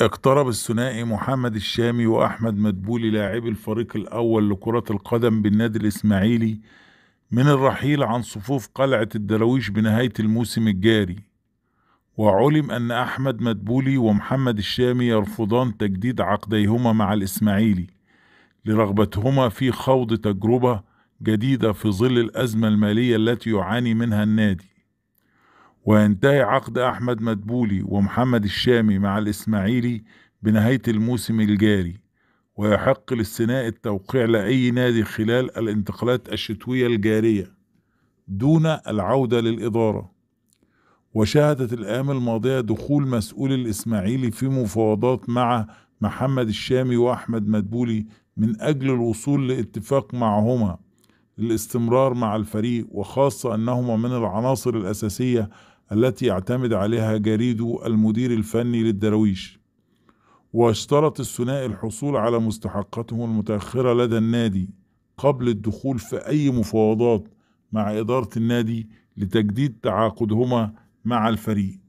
اقترب الثنائي محمد الشامي وأحمد مدبولي لاعبي الفريق الأول لكرة القدم بالنادي الإسماعيلي من الرحيل عن صفوف قلعة الدراويش بنهاية الموسم الجاري وعلم أن أحمد مدبولي ومحمد الشامي يرفضان تجديد عقديهما مع الإسماعيلي لرغبتهما في خوض تجربة جديدة في ظل الأزمة المالية التي يعاني منها النادي وينتهي عقد أحمد مدبولي ومحمد الشامي مع الإسماعيلي بنهاية الموسم الجاري ويحق للسناء التوقيع لأي نادي خلال الانتقالات الشتوية الجارية دون العودة للإدارة وشهدت الأيام الماضية دخول مسؤول الإسماعيلي في مفاوضات مع محمد الشامي وأحمد مدبولي من أجل الوصول لاتفاق معهما للاستمرار مع الفريق وخاصة أنهما من العناصر الأساسية التي اعتمد عليها جريدو المدير الفني للدراويش واشترط الثنائي الحصول على مستحقاتهم المتأخرة لدى النادي قبل الدخول في أي مفاوضات مع إدارة النادي لتجديد تعاقدهما مع الفريق